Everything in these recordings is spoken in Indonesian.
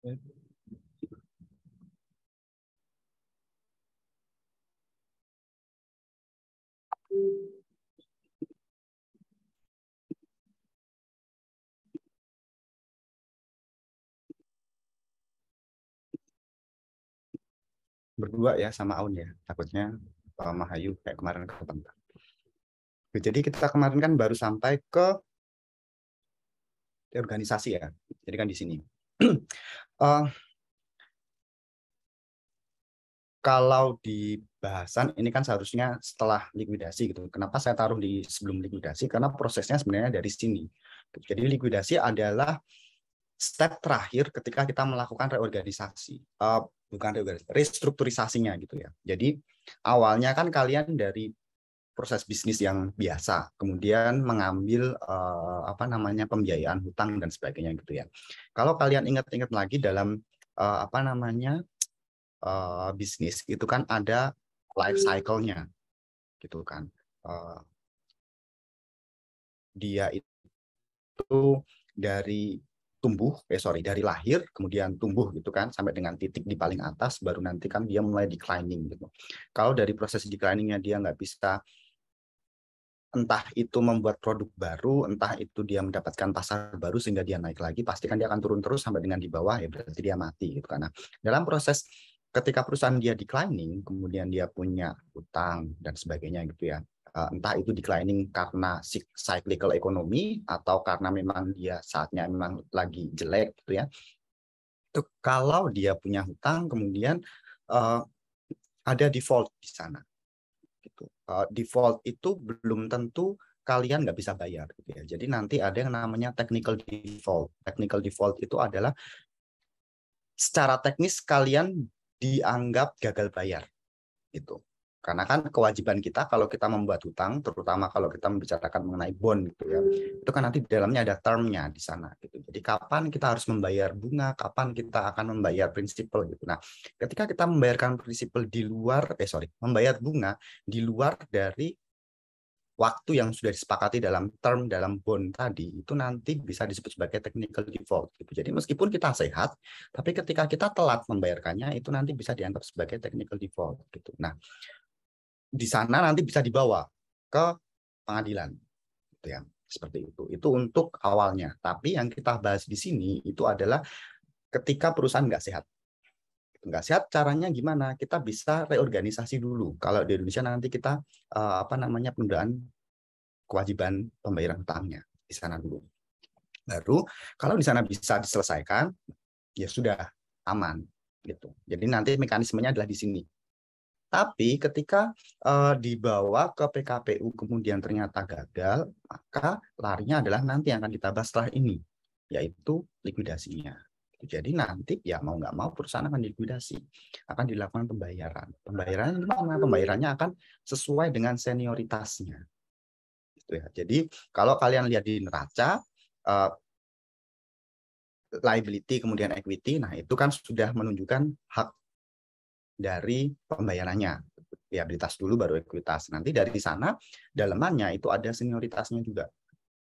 berdua ya sama Aun ya takutnya Pak Mahayu kayak kemarin ke tempat. jadi kita kemarin kan baru sampai ke organisasi ya jadi kan di sini uh, kalau di bahasan ini kan seharusnya setelah likuidasi gitu. Kenapa saya taruh di sebelum likuidasi? Karena prosesnya sebenarnya dari sini. Jadi likuidasi adalah step terakhir ketika kita melakukan reorganisasi. Uh, bukan reorganisasi, restrukturisasinya gitu ya. Jadi awalnya kan kalian dari proses bisnis yang biasa, kemudian mengambil uh, apa namanya pembiayaan hutang dan sebagainya gitu ya. Kalau kalian ingat-ingat lagi dalam uh, apa namanya uh, bisnis itu kan ada life cycle-nya gitu kan. Uh, dia itu dari tumbuh, eh sorry, dari lahir kemudian tumbuh gitu kan sampai dengan titik di paling atas baru nanti kan dia mulai declining gitu. Kalau dari proses declining-nya dia nggak bisa entah itu membuat produk baru, entah itu dia mendapatkan pasar baru sehingga dia naik lagi, pastikan dia akan turun terus sampai dengan di bawah ya berarti dia mati gitu karena dalam proses ketika perusahaan dia declining, kemudian dia punya utang dan sebagainya gitu ya. Eh, entah itu declining karena cyclical ekonomi atau karena memang dia saatnya memang lagi jelek gitu ya. Itu kalau dia punya hutang kemudian uh, ada default di sana Eh, default itu belum tentu kalian nggak bisa bayar. Gitu ya. Jadi nanti ada yang namanya technical default. Technical default itu adalah secara teknis kalian dianggap gagal bayar. Gitu. Karena kan kewajiban kita kalau kita membuat hutang, terutama kalau kita membicarakan mengenai bond gitu ya, itu kan nanti di dalamnya ada termnya di sana gitu. Jadi kapan kita harus membayar bunga, kapan kita akan membayar prinsipal gitu. Nah, ketika kita membayarkan prinsipal di luar, eh sorry, membayar bunga di luar dari waktu yang sudah disepakati dalam term dalam bond tadi itu nanti bisa disebut sebagai technical default gitu. Jadi meskipun kita sehat, tapi ketika kita telat membayarkannya itu nanti bisa dianggap sebagai technical default gitu. Nah, di sana nanti bisa dibawa ke pengadilan gitu ya seperti itu itu untuk awalnya tapi yang kita bahas di sini itu adalah ketika perusahaan nggak sehat gitu, nggak sehat caranya gimana kita bisa reorganisasi dulu kalau di Indonesia nanti kita eh, apa namanya penundaan kewajiban pembayaran hutangnya di sana dulu baru kalau di sana bisa diselesaikan ya sudah aman gitu jadi nanti mekanismenya adalah di sini tapi ketika uh, dibawa ke PKPU kemudian ternyata gagal, maka larinya adalah nanti yang akan kita bahas setelah ini, yaitu likuidasinya. Jadi nanti ya mau nggak mau perusahaan akan likuidasi, akan dilakukan pembayaran. Pembayaran mana? Pembayarannya akan sesuai dengan senioritasnya. Gitu ya. Jadi kalau kalian lihat di neraca, uh, liability kemudian equity, nah itu kan sudah menunjukkan hak dari pembayarannya ya, liabilitas dulu baru ekuitas nanti dari sana dalamannya itu ada senioritasnya juga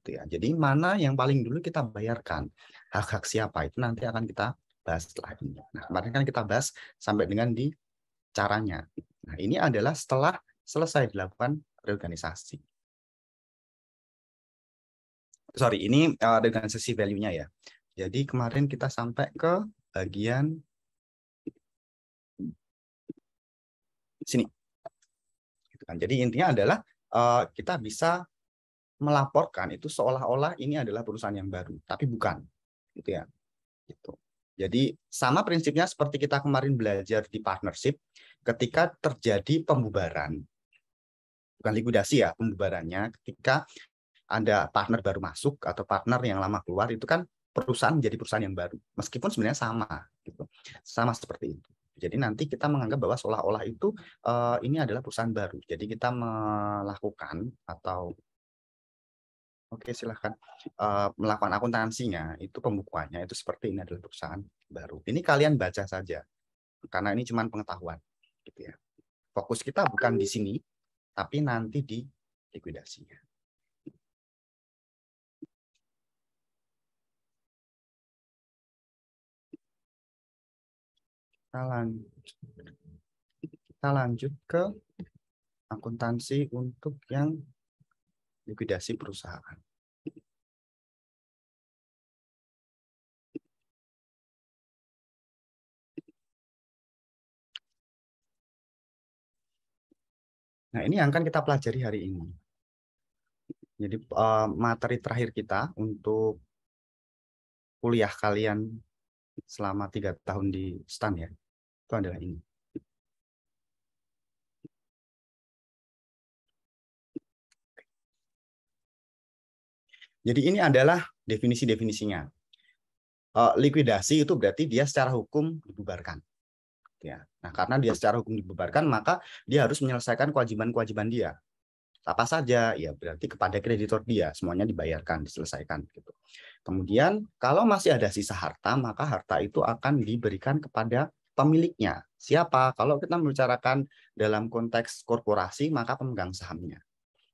gitu ya jadi mana yang paling dulu kita bayarkan hak hak siapa itu nanti akan kita bahas lagi nah kemarin kan kita bahas sampai dengan di caranya nah ini adalah setelah selesai dilakukan reorganisasi sorry ini uh, reorganisasi value-nya ya jadi kemarin kita sampai ke bagian sini. Gitu kan. Jadi intinya adalah uh, kita bisa melaporkan itu seolah-olah ini adalah perusahaan yang baru, tapi bukan, gitu ya. Gitu. Jadi sama prinsipnya seperti kita kemarin belajar di partnership, ketika terjadi pembubaran, bukan likuidasi ya pembubarannya, ketika ada partner baru masuk atau partner yang lama keluar itu kan perusahaan menjadi perusahaan yang baru, meskipun sebenarnya sama, gitu, sama seperti itu. Jadi nanti kita menganggap bahwa seolah-olah itu uh, ini adalah perusahaan baru. Jadi kita melakukan atau Oke, silahkan. Uh, eh, melakukan akuntansinya, itu pembukuannya, itu seperti ini adalah perusahaan baru. Ini kalian baca saja, karena ini cuma pengetahuan. Gitu ya. Fokus kita bukan di sini, tapi nanti di likuidasinya. Kita lanjut. Kita lanjut ke akuntansi untuk yang likuidasi perusahaan. Nah, ini yang akan kita pelajari hari ini. Jadi, eh, materi terakhir kita untuk kuliah kalian selama tiga tahun di STAN ya, itu adalah ini. Jadi ini adalah definisi-definisinya. Uh, likuidasi itu berarti dia secara hukum dibubarkan. Ya. Nah, karena dia secara hukum dibubarkan, maka dia harus menyelesaikan kewajiban-kewajiban dia. Apa saja? Ya, berarti kepada kreditor dia semuanya dibayarkan, diselesaikan gitu. Kemudian kalau masih ada sisa harta, maka harta itu akan diberikan kepada pemiliknya. Siapa? Kalau kita membicarakan dalam konteks korporasi, maka pemegang sahamnya.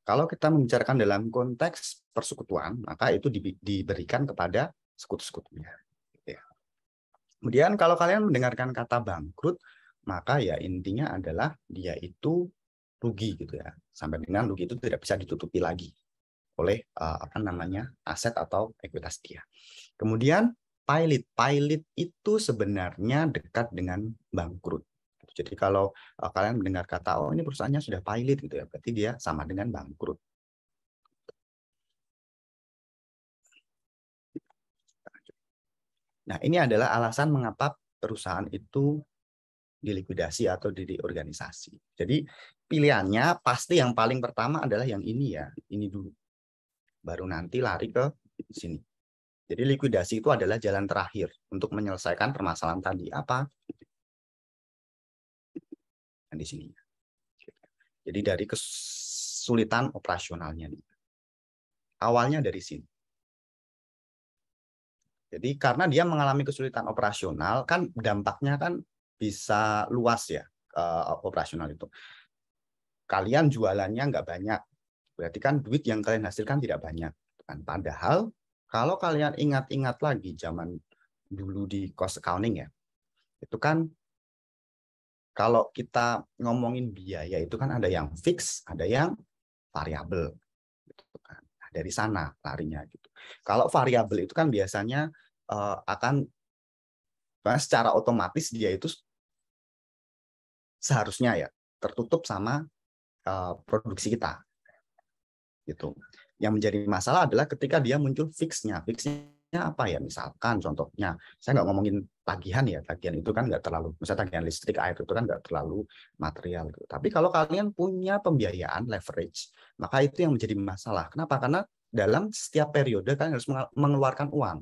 Kalau kita membicarakan dalam konteks persekutuan, maka itu diberikan kepada sekutu-sekutunya. Gitu ya. Kemudian kalau kalian mendengarkan kata bangkrut, maka ya intinya adalah dia itu rugi gitu ya. Sampai dengan rugi itu tidak bisa ditutupi lagi oleh uh, apa namanya aset atau ekuitas dia. Kemudian pilot, pilot itu sebenarnya dekat dengan bangkrut. Jadi kalau uh, kalian mendengar kata oh ini perusahaannya sudah pilot gitu ya, berarti dia sama dengan bangkrut. Nah, ini adalah alasan mengapa perusahaan itu dilikuidasi atau diorganisasi. Jadi pilihannya pasti yang paling pertama adalah yang ini ya, ini dulu baru nanti lari ke sini. Jadi likuidasi itu adalah jalan terakhir untuk menyelesaikan permasalahan tadi. Apa? Nah, di sini. Jadi dari kesulitan operasionalnya. Awalnya dari sini. Jadi karena dia mengalami kesulitan operasional, kan dampaknya kan bisa luas ya eh, operasional itu. Kalian jualannya nggak banyak, Berarti kan duit yang kalian hasilkan tidak banyak. Gitu kan? Padahal kalau kalian ingat-ingat lagi zaman dulu di cost accounting ya, itu kan kalau kita ngomongin biaya itu kan ada yang fix, ada yang variabel. Gitu kan. nah, dari sana larinya gitu. Kalau variabel itu kan biasanya uh, akan secara otomatis dia itu seharusnya ya tertutup sama uh, produksi kita gitu. Yang menjadi masalah adalah ketika dia muncul fixnya, fixnya apa ya misalkan contohnya saya nggak ngomongin tagihan ya tagihan itu kan nggak terlalu misalnya tagihan listrik air itu kan nggak terlalu material gitu. tapi kalau kalian punya pembiayaan leverage maka itu yang menjadi masalah kenapa karena dalam setiap periode kalian harus mengeluarkan uang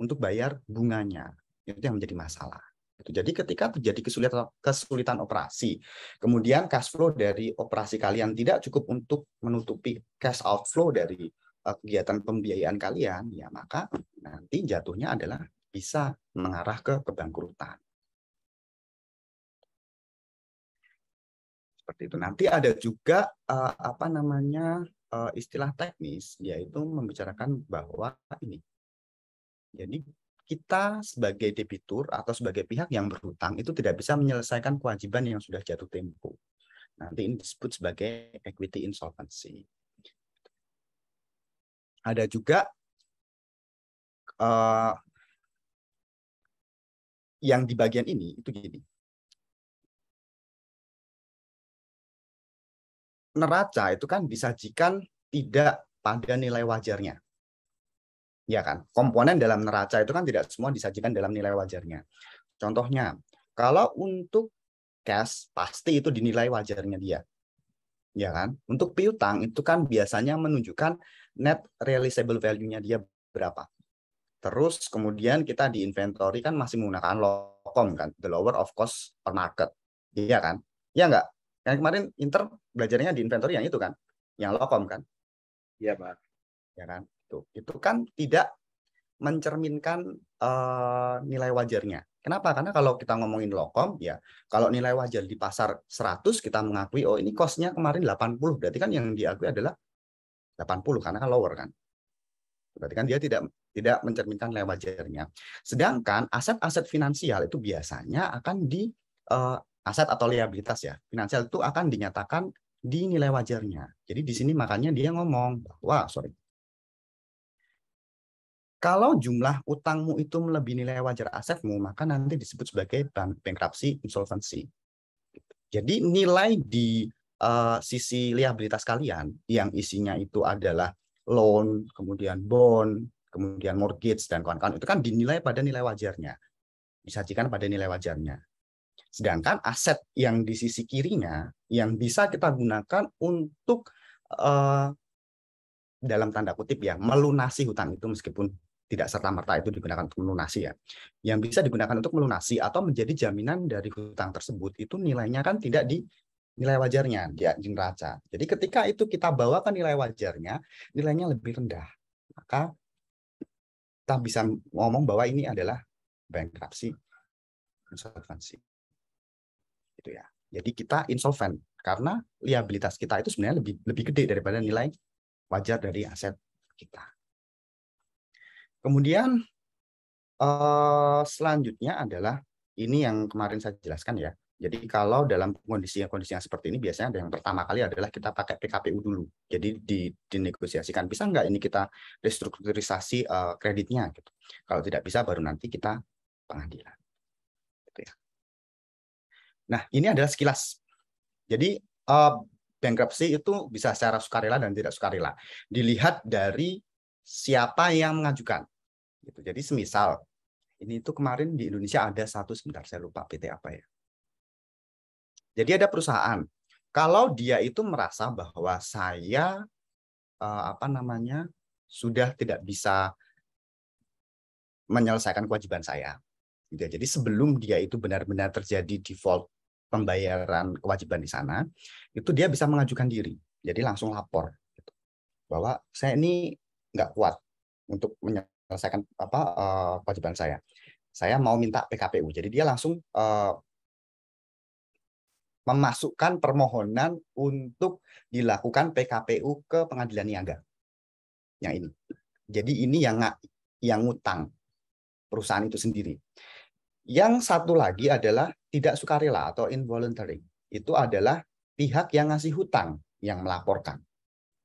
untuk bayar bunganya itu yang menjadi masalah Gitu. Jadi ketika terjadi kesulitan kesulitan operasi, kemudian cash flow dari operasi kalian tidak cukup untuk menutupi cash outflow dari eh, kegiatan pembiayaan kalian, ya maka nanti jatuhnya adalah bisa mengarah ke kebangkrutan. Seperti itu. Nanti ada juga eh, apa namanya eh, istilah teknis yaitu membicarakan bahwa ini. Jadi kita sebagai debitur atau sebagai pihak yang berhutang itu tidak bisa menyelesaikan kewajiban yang sudah jatuh tempo. Nanti ini disebut sebagai equity insolvency. Ada juga uh, yang di bagian ini itu gini. Neraca itu kan disajikan tidak pada nilai wajarnya. Ya kan? Komponen dalam neraca itu kan tidak semua disajikan dalam nilai wajarnya. Contohnya, kalau untuk cash pasti itu dinilai wajarnya dia. Ya kan? Untuk piutang itu kan biasanya menunjukkan net realizable value-nya dia berapa. Terus kemudian kita di inventory kan masih menggunakan lokom kan, the lower of cost per market. Iya kan? Ya enggak? Yang kemarin Inter belajarnya di inventory yang itu kan, yang lokom kan? Iya, Pak. Ya kan? gitu itu kan tidak mencerminkan uh, nilai wajarnya Kenapa? Karena kalau kita ngomongin lokom, ya kalau nilai wajar di pasar 100, kita mengakui, oh ini costnya kemarin 80, berarti kan yang diakui adalah 80, karena kan lower kan. Berarti kan dia tidak tidak mencerminkan nilai wajarnya. Sedangkan aset-aset finansial itu biasanya akan di uh, aset atau liabilitas ya. Finansial itu akan dinyatakan di nilai wajarnya. Jadi di sini makanya dia ngomong bahwa sorry kalau jumlah utangmu itu melebihi nilai wajar asetmu, maka nanti disebut sebagai bank bankruptcy insolvency. Jadi nilai di uh, sisi liabilitas kalian yang isinya itu adalah loan, kemudian bond, kemudian mortgage dan kawan-kawan itu kan dinilai pada nilai wajarnya. Disajikan pada nilai wajarnya. Sedangkan aset yang di sisi kirinya yang bisa kita gunakan untuk uh, dalam tanda kutip ya melunasi hutang itu meskipun tidak serta-merta itu digunakan untuk melunasi ya. Yang bisa digunakan untuk melunasi atau menjadi jaminan dari hutang tersebut itu nilainya kan tidak di nilai wajarnya ya di neraca. Jadi ketika itu kita bawa ke nilai wajarnya, nilainya lebih rendah. Maka kita bisa ngomong bahwa ini adalah bankruptcy insolvensi. Itu ya. Jadi kita insolvent karena liabilitas kita itu sebenarnya lebih lebih gede daripada nilai wajar dari aset kita. Kemudian uh, selanjutnya adalah ini yang kemarin saya jelaskan ya. Jadi kalau dalam kondisi-kondisi yang seperti ini biasanya ada yang pertama kali adalah kita pakai PKPU dulu. Jadi di, dinegosiasikan bisa nggak ini kita restrukturisasi uh, kreditnya gitu. Kalau tidak bisa baru nanti kita pengadilan. Gitu ya. Nah ini adalah sekilas. Jadi uh, bankruptcy itu bisa secara sukarela dan tidak sukarela. Dilihat dari siapa yang mengajukan. Gitu. Jadi semisal ini itu kemarin di Indonesia ada satu sebentar saya lupa PT apa ya. Jadi ada perusahaan. Kalau dia itu merasa bahwa saya eh, apa namanya sudah tidak bisa menyelesaikan kewajiban saya. Gitu. Ya. Jadi sebelum dia itu benar-benar terjadi default pembayaran kewajiban di sana, itu dia bisa mengajukan diri. Jadi langsung lapor gitu. bahwa saya ini nggak kuat untuk menyelesaikan apa uh, kewajiban saya. Saya mau minta PKPU. Jadi dia langsung uh, memasukkan permohonan untuk dilakukan PKPU ke pengadilan niaga. Yang ini. Jadi ini yang nggak yang ngutang perusahaan itu sendiri. Yang satu lagi adalah tidak sukarela atau involuntary. Itu adalah pihak yang ngasih hutang yang melaporkan.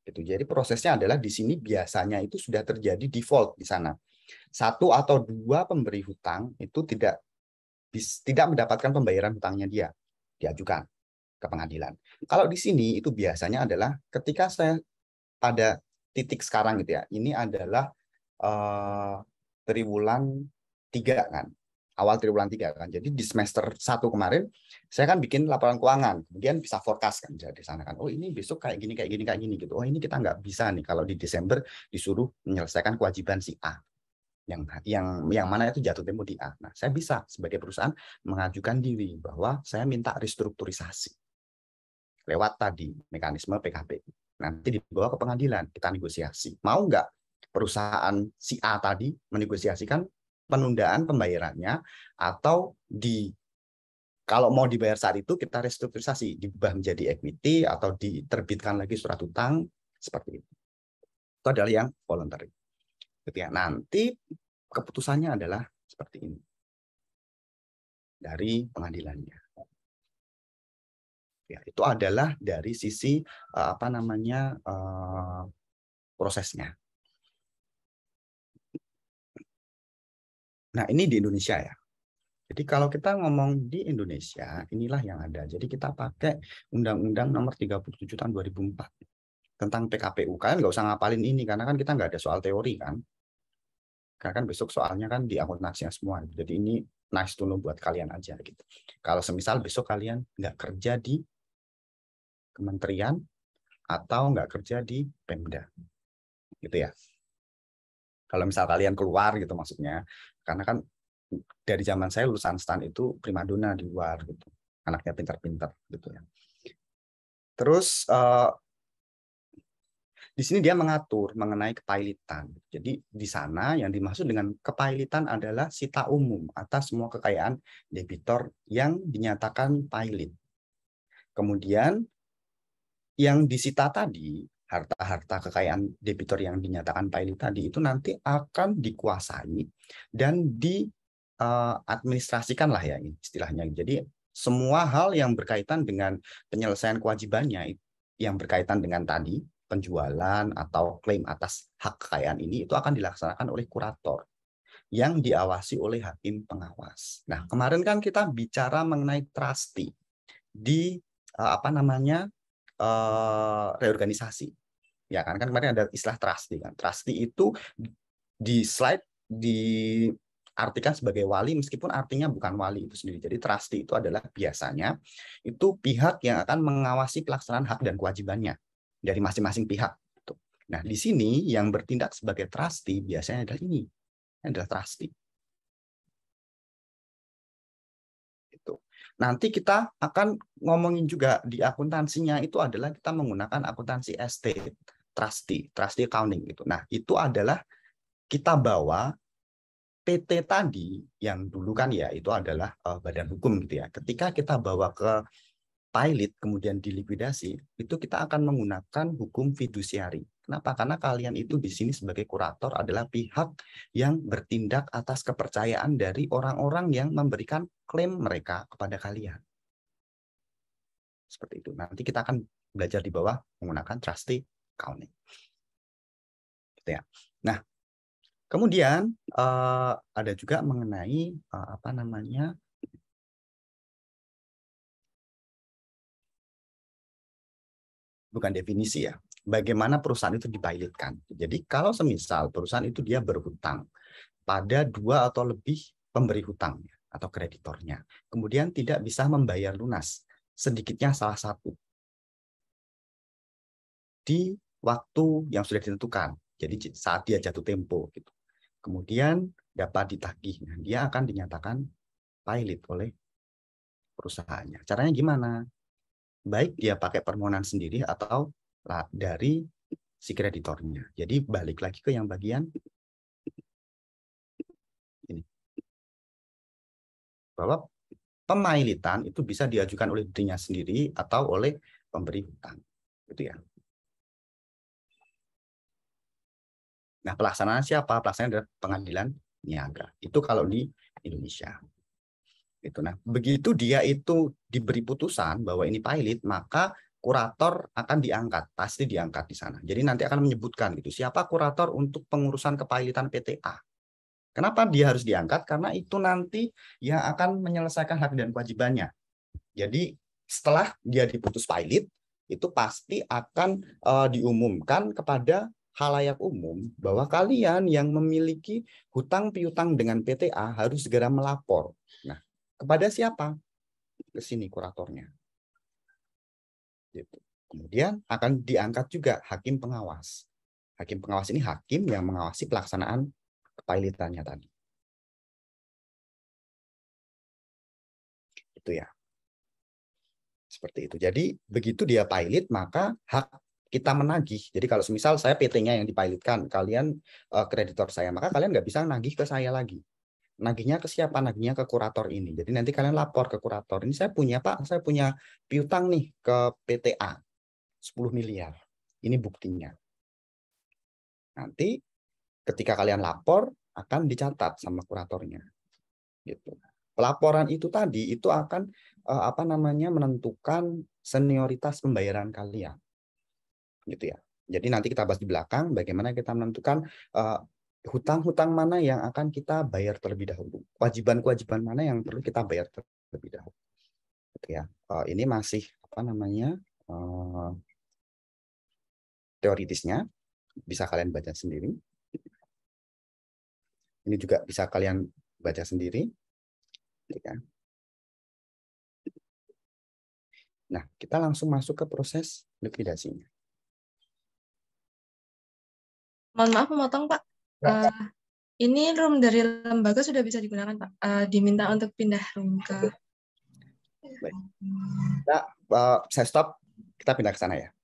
Gitu. Jadi prosesnya adalah di sini biasanya itu sudah terjadi default di sana. Satu atau dua pemberi hutang itu tidak tidak mendapatkan pembayaran hutangnya dia diajukan ke pengadilan. Kalau di sini itu biasanya adalah ketika saya pada titik sekarang gitu ya, ini adalah uh, triwulan tiga kan, awal triwulan 3 kan. Jadi di semester 1 kemarin saya kan bikin laporan keuangan, kemudian bisa forecast kan jadi sana kan. Oh, ini besok kayak gini kayak gini kayak gini gitu. Oh, ini kita nggak bisa nih kalau di Desember disuruh menyelesaikan kewajiban si A yang yang yang mana itu jatuh tempo di A. Nah, saya bisa sebagai perusahaan mengajukan diri bahwa saya minta restrukturisasi lewat tadi mekanisme PKB. Nanti dibawa ke pengadilan, kita negosiasi. Mau nggak perusahaan si A tadi menegosiasikan penundaan pembayarannya atau di kalau mau dibayar saat itu kita restrukturisasi diubah menjadi equity atau diterbitkan lagi surat utang seperti itu. Itu adalah yang voluntary. Ketika nanti keputusannya adalah seperti ini dari pengadilannya. Ya, itu adalah dari sisi eh, apa namanya eh, prosesnya. Nah, ini di Indonesia ya. Jadi kalau kita ngomong di Indonesia, inilah yang ada. Jadi kita pakai Undang-Undang Nomor 37 Tahun 2004 tentang PKPU. Kalian nggak usah ngapalin ini karena kan kita nggak ada soal teori kan. Karena kan besok soalnya kan di akuntansinya semua. Jadi ini nice to know buat kalian aja gitu. Kalau semisal besok kalian nggak kerja di kementerian atau nggak kerja di Pemda, gitu ya. Kalau misal kalian keluar gitu maksudnya, karena kan dari zaman saya lulusan stan itu primadona di luar gitu anaknya pintar-pintar gitu ya terus uh, di sini dia mengatur mengenai kepailitan jadi di sana yang dimaksud dengan kepailitan adalah sita umum atas semua kekayaan debitor yang dinyatakan pailit kemudian yang disita tadi harta-harta kekayaan debitur yang dinyatakan Pak tadi itu nanti akan dikuasai dan diadministrasikan eh, lah ya istilahnya. Jadi semua hal yang berkaitan dengan penyelesaian kewajibannya yang berkaitan dengan tadi penjualan atau klaim atas hak kekayaan ini itu akan dilaksanakan oleh kurator yang diawasi oleh hakim pengawas. Nah, kemarin kan kita bicara mengenai trusty di eh, apa namanya eh, reorganisasi ya kan kan kemarin ada istilah trustee kan trustee itu di slide di sebagai wali meskipun artinya bukan wali itu sendiri. Jadi trustee itu adalah biasanya itu pihak yang akan mengawasi pelaksanaan hak dan kewajibannya dari masing-masing pihak. Gitu. Nah, di sini yang bertindak sebagai trustee biasanya adalah ini. adalah trustee. Gitu. Nanti kita akan ngomongin juga di akuntansinya itu adalah kita menggunakan akuntansi estate trustee, trustee accounting gitu. Nah, itu adalah kita bawa PT tadi yang dulu kan ya itu adalah uh, badan hukum gitu ya. Ketika kita bawa ke pilot kemudian dilikuidasi, itu kita akan menggunakan hukum fidusiari. Kenapa? Karena kalian itu di sini sebagai kurator adalah pihak yang bertindak atas kepercayaan dari orang-orang yang memberikan klaim mereka kepada kalian. Seperti itu. Nanti kita akan belajar di bawah menggunakan trustee Kalning. Gitu ya. Nah, kemudian uh, ada juga mengenai uh, apa namanya bukan definisi ya. Bagaimana perusahaan itu dibayarkan. Jadi kalau semisal perusahaan itu dia berhutang pada dua atau lebih pemberi hutang atau kreditornya, kemudian tidak bisa membayar lunas sedikitnya salah satu di waktu yang sudah ditentukan. Jadi saat dia jatuh tempo gitu. Kemudian dapat ditagih. Nah, dia akan dinyatakan pilot oleh perusahaannya. Caranya gimana? Baik dia pakai permohonan sendiri atau dari si kreditornya. Jadi balik lagi ke yang bagian ini. Bahwa pemailitan itu bisa diajukan oleh dirinya sendiri atau oleh pemberi hutang. Gitu ya. Nah, pelaksanaan siapa? Pelaksanaan adalah pengadilan niaga. Itu kalau di Indonesia. Itu nah, begitu dia itu diberi putusan bahwa ini pilot, maka kurator akan diangkat, pasti diangkat di sana. Jadi nanti akan menyebutkan gitu siapa kurator untuk pengurusan kepailitan PTA. Kenapa dia harus diangkat? Karena itu nanti yang akan menyelesaikan hak dan kewajibannya. Jadi setelah dia diputus pilot, itu pasti akan uh, diumumkan kepada halayak umum bahwa kalian yang memiliki hutang piutang dengan PTA harus segera melapor. Nah, kepada siapa? Ke sini kuratornya. Gitu. Kemudian akan diangkat juga hakim pengawas. Hakim pengawas ini hakim yang mengawasi pelaksanaan kepailitannya tadi. Itu ya. Seperti itu. Jadi begitu dia pailit maka hak kita menagih. Jadi kalau misal saya PT-nya yang dipilotkan, kalian uh, kreditor saya, maka kalian nggak bisa nagih ke saya lagi. Nagihnya ke siapa? Nagihnya ke kurator ini. Jadi nanti kalian lapor ke kurator. Ini saya punya Pak, saya punya piutang nih ke PTA 10 miliar. Ini buktinya. Nanti ketika kalian lapor akan dicatat sama kuratornya. Gitu. Pelaporan itu tadi itu akan eh, apa namanya menentukan senioritas pembayaran kalian gitu ya. Jadi nanti kita bahas di belakang bagaimana kita menentukan hutang eh, hutang-hutang mana yang akan kita bayar terlebih dahulu, kewajiban-kewajiban mana yang perlu kita bayar terlebih dahulu. Gitu ya. Uh, ini masih apa namanya uh, eh, teoritisnya bisa kalian baca sendiri. Ini juga bisa kalian baca sendiri. Gitu ya. Nah, kita langsung masuk ke proses likuidasinya. Mohon maaf memotong Pak. Uh, ini room dari lembaga sudah bisa digunakan Pak. Uh, diminta untuk pindah room ke. Baik. Nah, uh, saya stop. Kita pindah ke sana ya.